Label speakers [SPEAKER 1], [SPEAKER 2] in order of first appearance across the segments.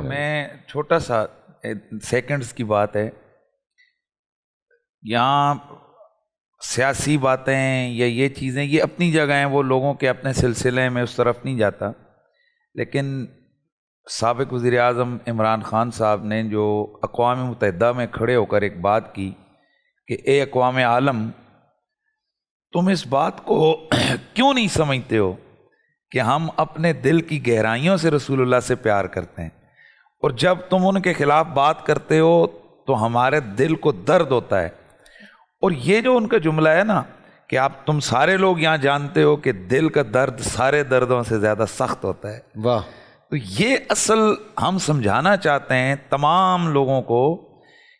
[SPEAKER 1] हाँ। मैं छोटा सा सेकंड्स की बात है यहाँ सियासी बातें या ये चीज़ें ये अपनी जगह हैं वो लोगों के अपने सिलसिले में उस तरफ नहीं जाता लेकिन सबक वज़ी अजम इमरान ख़ान साहब ने जो अकवा मुतहदा में खड़े होकर एक बात की कि ए अकवाम आलम तुम इस बात को क्यों नहीं समझते हो कि हम अपने दिल की गहराइयों से रसूलुल्लाह से प्यार करते हैं और जब तुम उनके खिलाफ बात करते हो तो हमारे दिल को दर्द होता है और ये जो उनका जुमला है ना कि आप तुम सारे लोग यहाँ जानते हो कि दिल का दर्द सारे दर्दों से ज़्यादा सख्त होता है वाह तो ये असल हम समझाना चाहते हैं तमाम लोगों को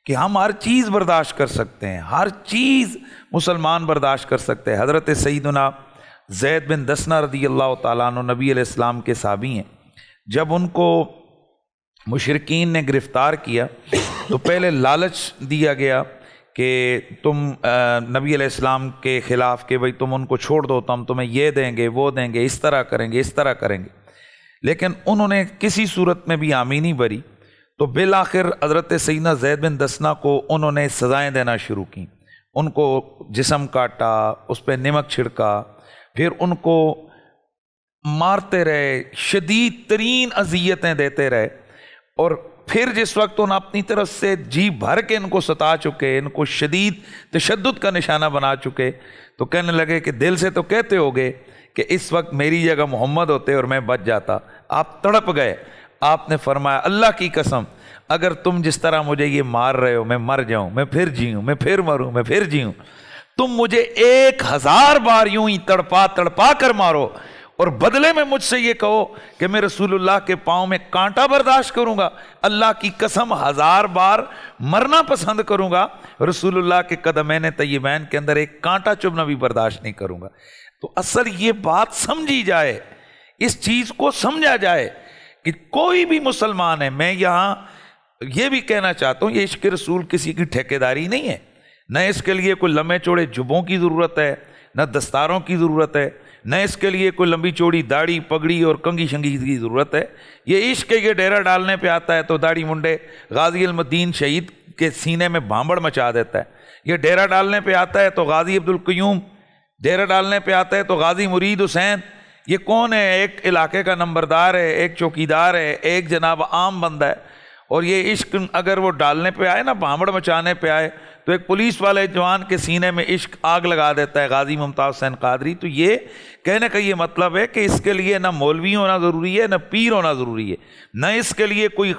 [SPEAKER 1] कि हम हर चीज़ बर्दाश्त कर सकते हैं हर चीज़ मुसलमान बर्दाश्त कर सकते हैं हज़रत सईदना जैद बिन दसना रदी अल्लाह तबी के साबी हैं जब उनको मुशरकिन ने गिरफ़्तार किया तो पहले लालच दिया गया कि तुम नबी अलैहिस्सलाम के ख़िलाफ़ कि भाई तुम उनको छोड़ दो तो हम तुम्हें ये देंगे वो देंगे इस तरह करेंगे इस तरह करेंगे लेकिन उन्होंने किसी सूरत में भी आमीनी भरी तो बिल आखिर हज़रत सैना जैद बिन दसना को उन्होंने सज़ाएँ देना शुरू की उनको जिसम काटा उस पर नमक छिड़का फिर उनको मारते रहे शदीद तरीन अजियतें देते रहे और फिर जिस वक्त उन अपनी तरफ से जी भर के इनको सता चुके इनको शदीद तशद का निशाना बना चुके तो कहने लगे कि दिल से तो कहते गए कि इस वक्त मेरी जगह मोहम्मद होते और मैं बच जाता आप तड़प गए आपने फरमाया अल्लाह की कसम अगर तुम जिस तरह मुझे ये मार रहे हो मैं मर जाऊं मैं फिर जीऊं मैं फिर मरूं मैं फिर जीऊं तुम मुझे एक हज़ार बार यूं ही तड़पा तड़पा कर मारो और बदले में मुझसे ये कहो कि मैं रसूलुल्लाह के पाँव में कांटा बर्दाश्त करूंगा अल्लाह की कसम हजार बार मरना पसंद करूंगा रसूलुल्लाह के मैंने तयबैन के अंदर एक कांटा चुभना भी बर्दाश्त नहीं करूंगा तो असल ये बात समझी जाए इस चीज़ को समझा जाए कि कोई भी मुसलमान है मैं यहां ये भी कहना चाहता हूं ये इश्क रसूल किसी की ठेकेदारी नहीं है न इसके लिए कोई लम्बे चौड़े जुबों की ज़रूरत है न दस्तारों की ज़रूरत है न इसके लिए कोई लंबी चौड़ी दाढ़ी पगड़ी और कंगी शंगी की ज़रूरत है ये इश्क के डेरा डालने पे आता है तो दाढ़ी मुंडे गाजी अलमद्दीन शहीद के सीने में भांबड़ मचा देता है ये डेरा डालने पे आता है तो गाजी अब्दुल क्यूम डेरा डालने पे आता है तो गाजी मुरीद हुसैन ये कौन है एक इलाके का नंबरदार है एक चौकीदार है एक जनाब आम बंदा है और ये इश्क अगर वो डालने पर आए ना भांबड़ मचाने पर आए तो एक पुलिस वाले जवान के सीने में इश्क आग लगा देता है गाजी मुमताज़ हुसैन कादरी तो ये कहने का ये मतलब है कि इसके लिए ना मौलवी होना ज़रूरी है ना पीर होना ज़रूरी है ना इसके लिए कोई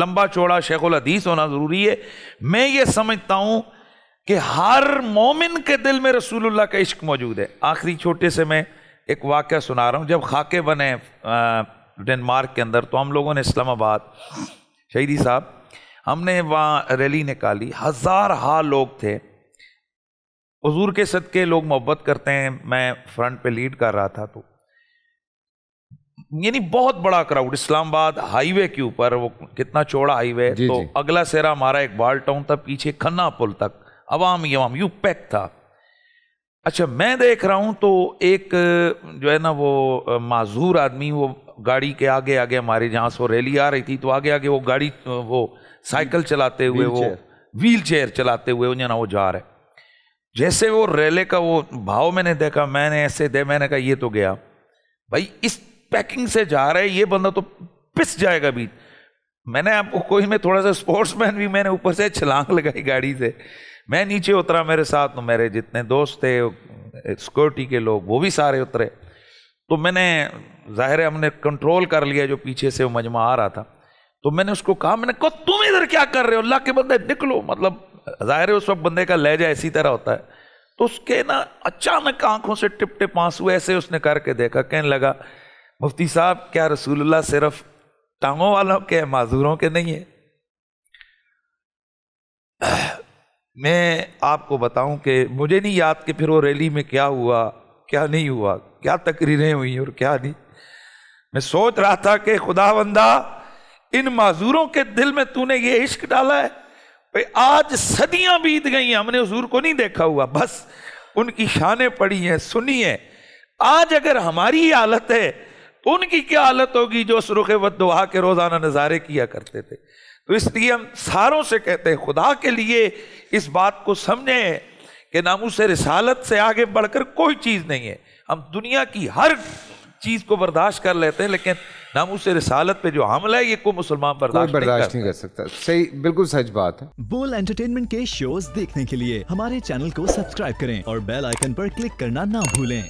[SPEAKER 1] लंबा चौड़ा शेखुल हदीस होना ज़रूरी है मैं ये समझता हूँ कि हर मोमिन के दिल में रसूलुल्लाह का इश्क मौजूद है आखिरी छोटे से मैं एक वाक्य सुना रहा हूँ जब खाके बने डेनमार्क के अंदर तो हम लोगों ने इस्लामाबाद शहीदी साहब हमने वहाँ रैली निकाली हज़ार हा लोग थे हजूर के सदके लोग मोहब्बत करते हैं मैं फ्रंट पे लीड कर रहा था तो यानी बहुत बड़ा क्राउड इस्लामाबाद हाईवे के ऊपर वो कितना चौड़ा हाईवे है तो जी। अगला सेरा हमारा बाल टाउन था पीछे खन्ना पुल तक अवाम यवाम यू पैक था अच्छा मैं देख रहा हूँ तो एक जो है ना वो माजूर आदमी वो गाड़ी के आगे आगे हमारे से वो रैली आ रही थी तो आगे आगे वो गाड़ी वो साइकिल चलाते हुए वो व्हील चेयर चलाते हुए ना वो जा रहे जैसे वो रैले का वो भाव मैंने देखा मैंने ऐसे दे मैंने कहा ये तो गया भाई इस पैकिंग से जा रहे है ये बंदा तो पिस जाएगा बीच मैंने आपको कोई में थोड़ा सा स्पोर्ट्समैन भी मैंने ऊपर से छलांग लगाई गाड़ी से मैं नीचे उतरा मेरे साथ मेरे जितने दोस्त थे सिक्योरिटी के लोग वो भी सारे उतरे तो मैंने जाहिर है हमने कंट्रोल कर लिया जो पीछे से मजमा आ रहा था तो मैंने उसको कहा मैंने कहा तुम इधर क्या कर रहे हो अल्लाह के बंदे निकलो मतलब जाहिर है उस वक्त बंदे का लहजा इसी तरह होता है तो उसके ना अचानक आंखों से टिप टिप आंसू ऐसे उसने करके देखा कहने लगा मुफ्ती साहब क्या रसूलुल्लाह सिर्फ टांगों वालों के माजूरों के नहीं है मैं आपको बताऊं कि मुझे नहीं याद कि फिर वो रैली में क्या हुआ क्या नहीं हुआ क्या तकरीरें हुई और क्या नहीं मैं सोच रहा था कि खुदा बंदा इन माजूरों के दिल में तूने ये इश्क डाला है भाई आज सदियां बीत गई हैं हमने हजूर को नहीं देखा हुआ बस उनकी शानें पड़ी हैं सुनी है आज अगर हमारी हालत है तो उनकी क्या हालत होगी जो सुरुख वत दुआ के रोज़ाना नज़ारे किया करते थे तो इसलिए हम सारों से कहते हैं खुदा के लिए इस बात को समझें कि से रिसालत से आगे बढ़कर कोई चीज़ नहीं है हम दुनिया की हर चीज़ को बर्दाश्त कर लेते हैं लेकिन से रिसालत पे जो हमला है ये को मुसलमान बर्दाश्त बर्दाश्त नहीं कर सकता सही बिल्कुल सच बात है बोल एंटरटेनमेंट के शोज देखने के लिए हमारे चैनल को सब्सक्राइब करें और बेल आइकन पर क्लिक करना ना भूलें